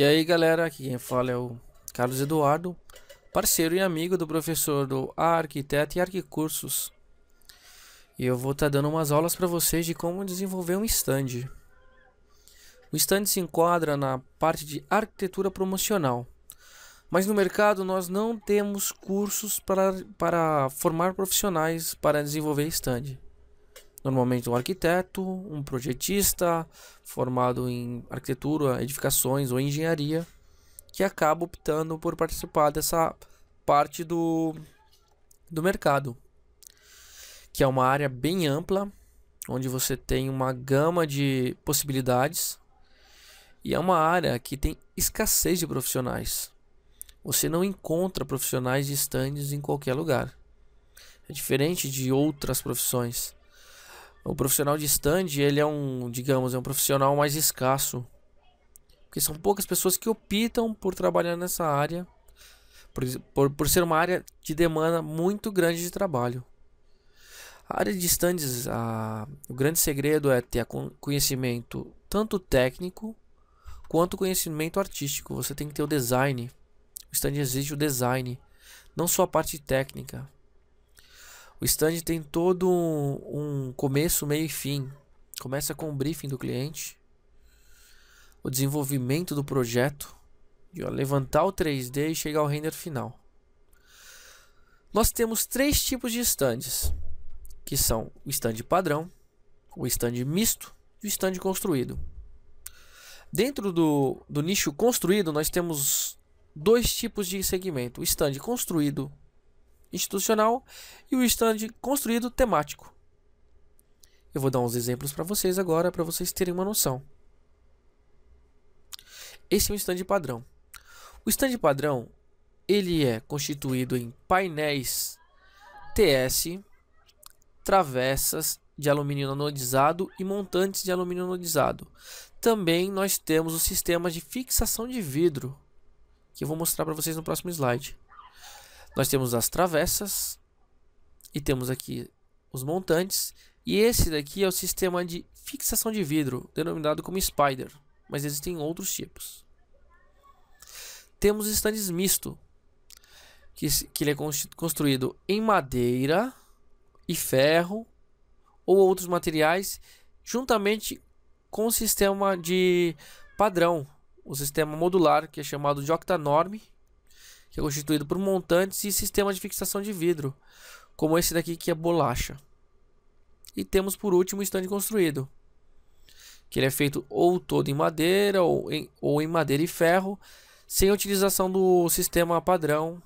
E aí galera, aqui quem fala é o Carlos Eduardo, parceiro e amigo do professor do Arquiteto e Arquicursos. E eu vou estar tá dando umas aulas para vocês de como desenvolver um stand. O stand se enquadra na parte de arquitetura promocional. Mas no mercado nós não temos cursos para, para formar profissionais para desenvolver stand normalmente um arquiteto, um projetista formado em arquitetura, edificações ou engenharia, que acaba optando por participar dessa parte do, do mercado, que é uma área bem ampla, onde você tem uma gama de possibilidades e é uma área que tem escassez de profissionais. Você não encontra profissionais estandes em qualquer lugar. É diferente de outras profissões o profissional de stand, ele é um, digamos, é um profissional mais escasso. Porque são poucas pessoas que optam por trabalhar nessa área, por, por, por ser uma área de demanda muito grande de trabalho. A área de stands, a, o grande segredo é ter conhecimento tanto técnico quanto conhecimento artístico. Você tem que ter o design. O stand exige o design, não só a parte técnica. O stand tem todo um, um começo, meio e fim. Começa com o briefing do cliente, o desenvolvimento do projeto, de levantar o 3D e chegar ao render final. Nós temos três tipos de stands, que são o stand padrão, o stand misto e o stand construído. Dentro do, do nicho construído, nós temos dois tipos de segmento: o stand construído institucional e o stand construído temático. Eu vou dar uns exemplos para vocês agora, para vocês terem uma noção. Esse é um stand padrão. O stand padrão ele é constituído em painéis TS, travessas de alumínio anodizado e montantes de alumínio anodizado. Também nós temos o sistema de fixação de vidro, que eu vou mostrar para vocês no próximo slide. Nós temos as travessas e temos aqui os montantes. E esse daqui é o sistema de fixação de vidro, denominado como Spider, mas existem outros tipos. Temos estandes misto, que, que ele é construído em madeira e ferro ou outros materiais, juntamente com o sistema de padrão, o sistema modular, que é chamado de octanorme, que é constituído por montantes e sistema de fixação de vidro, como esse daqui que é bolacha. E temos por último o estande construído, que ele é feito ou todo em madeira ou em, ou em madeira e ferro, sem utilização do sistema padrão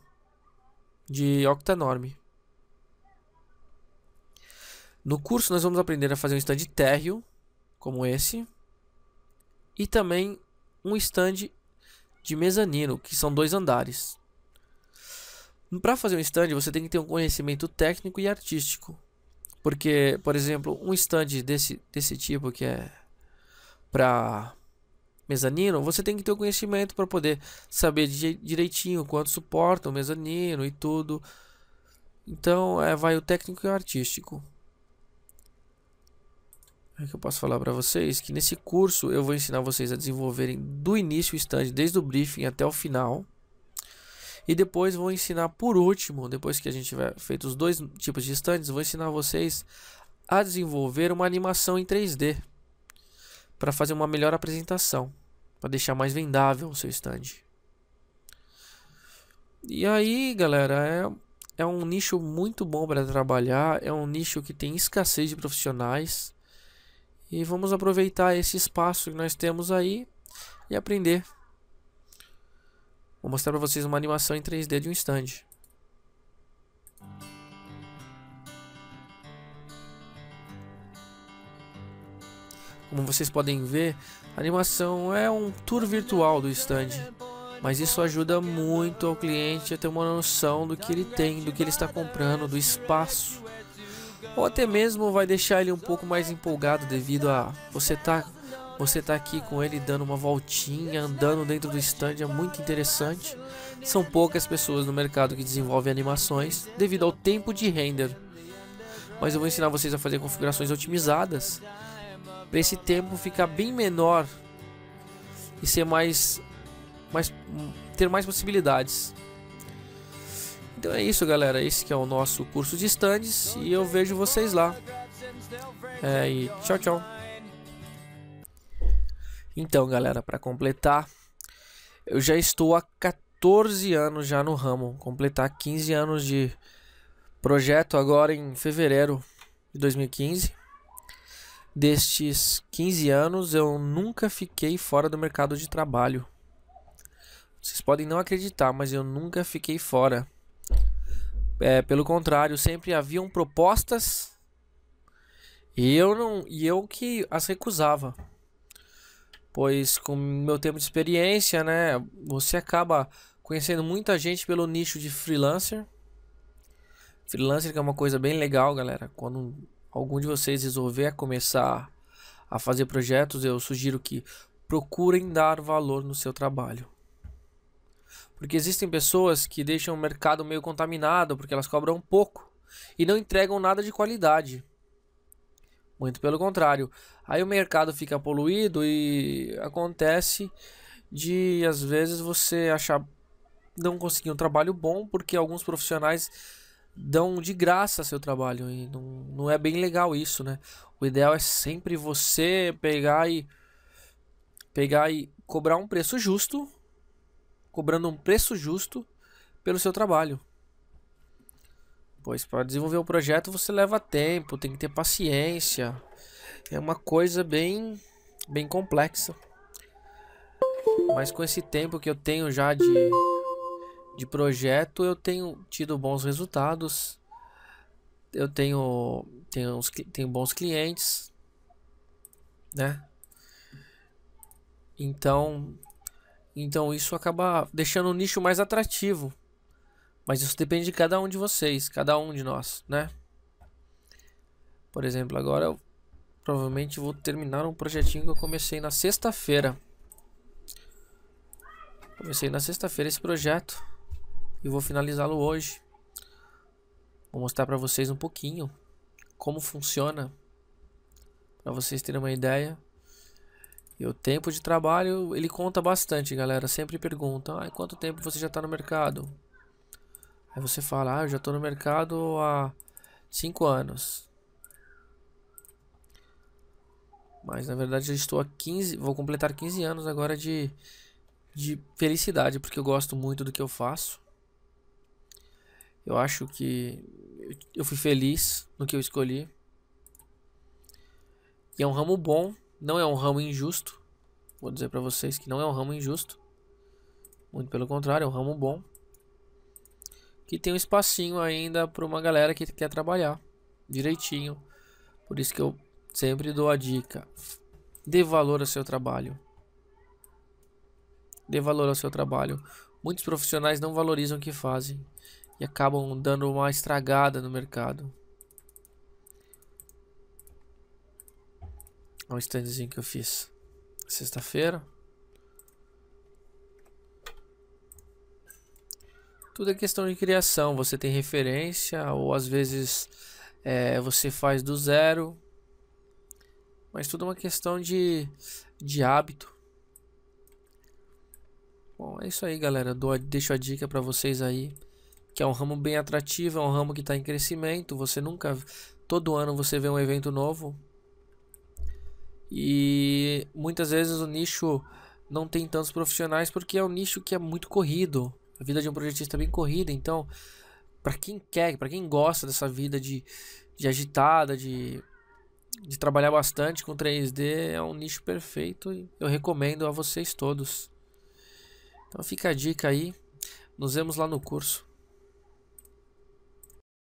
de octanorme. No curso nós vamos aprender a fazer um stand térreo, como esse, e também um stand de mezanino, que são dois andares. Para fazer um stand, você tem que ter um conhecimento técnico e artístico. Porque, por exemplo, um stand desse, desse tipo que é para mezanino, você tem que ter o um conhecimento para poder saber direitinho quanto suporta o mezanino e tudo. Então, é, vai o técnico e o artístico. O é que eu posso falar para vocês que nesse curso eu vou ensinar vocês a desenvolverem do início o stand, desde o briefing até o final. E depois vou ensinar por último, depois que a gente tiver feito os dois tipos de stands, vou ensinar vocês a desenvolver uma animação em 3D para fazer uma melhor apresentação, para deixar mais vendável o seu stand. E aí, galera, é, é um nicho muito bom para trabalhar, é um nicho que tem escassez de profissionais. E vamos aproveitar esse espaço que nós temos aí e aprender Vou mostrar para vocês uma animação em 3D de um stand. Como vocês podem ver, a animação é um tour virtual do stand, mas isso ajuda muito ao cliente a ter uma noção do que ele tem, do que ele está comprando, do espaço, ou até mesmo vai deixar ele um pouco mais empolgado devido a você estar tá você tá aqui com ele dando uma voltinha, andando dentro do stand, é muito interessante. São poucas pessoas no mercado que desenvolvem animações devido ao tempo de render. Mas eu vou ensinar vocês a fazer configurações otimizadas para esse tempo ficar bem menor e ser mais, mais ter mais possibilidades. Então é isso, galera. Esse que é o nosso curso de stands e eu vejo vocês lá. É, e tchau, tchau. Então, galera, para completar, eu já estou há 14 anos já no ramo, completar 15 anos de projeto agora em fevereiro de 2015. Destes 15 anos, eu nunca fiquei fora do mercado de trabalho. Vocês podem não acreditar, mas eu nunca fiquei fora. É, pelo contrário, sempre haviam propostas e eu não e eu que as recusava pois com meu tempo de experiência, né, você acaba conhecendo muita gente pelo nicho de freelancer. Freelancer que é uma coisa bem legal, galera. Quando algum de vocês resolver começar a fazer projetos, eu sugiro que procurem dar valor no seu trabalho. Porque existem pessoas que deixam o mercado meio contaminado porque elas cobram pouco e não entregam nada de qualidade. Muito pelo contrário. Aí o mercado fica poluído e acontece de às vezes você achar não conseguir um trabalho bom porque alguns profissionais dão de graça seu trabalho e não, não é bem legal isso, né? O ideal é sempre você pegar e pegar e cobrar um preço justo, cobrando um preço justo pelo seu trabalho. Pois para desenvolver o projeto você leva tempo, tem que ter paciência. É uma coisa bem, bem complexa. Mas com esse tempo que eu tenho já de, de projeto, eu tenho tido bons resultados. Eu tenho, tenho, uns, tenho bons clientes, né? Então, então isso acaba deixando o nicho mais atrativo mas isso depende de cada um de vocês, cada um de nós, né? Por exemplo, agora eu provavelmente vou terminar um projetinho que eu comecei na sexta-feira. Comecei na sexta-feira esse projeto e vou finalizá-lo hoje. Vou mostrar para vocês um pouquinho como funciona para vocês terem uma ideia. E o tempo de trabalho, ele conta bastante, galera. Sempre perguntam: ah, quanto tempo você já está no mercado?" Aí você fala, ah, eu já estou no mercado há 5 anos. Mas na verdade eu estou há 15, vou completar 15 anos agora de, de felicidade, porque eu gosto muito do que eu faço. Eu acho que eu fui feliz no que eu escolhi. E é um ramo bom, não é um ramo injusto. Vou dizer para vocês que não é um ramo injusto. Muito pelo contrário, é um ramo bom que tem um espacinho ainda para uma galera que quer trabalhar direitinho. Por isso que eu sempre dou a dica: dê valor ao seu trabalho. Dê valor ao seu trabalho. Muitos profissionais não valorizam o que fazem e acabam dando uma estragada no mercado. Olha o standzinho que eu fiz sexta-feira. Tudo é questão de criação. Você tem referência, ou às vezes é, você faz do zero. Mas tudo é uma questão de, de hábito. Bom, é isso aí, galera. Dou, deixo a dica para vocês aí. Que é um ramo bem atrativo, é um ramo que está em crescimento. Você nunca. Todo ano você vê um evento novo. E muitas vezes o nicho não tem tantos profissionais porque é um nicho que é muito corrido. A vida de um projetista é bem corrida, então, para quem quer, para quem gosta dessa vida de, de agitada, de, de trabalhar bastante com 3D, é um nicho perfeito e eu recomendo a vocês todos. Então fica a dica aí. Nos vemos lá no curso.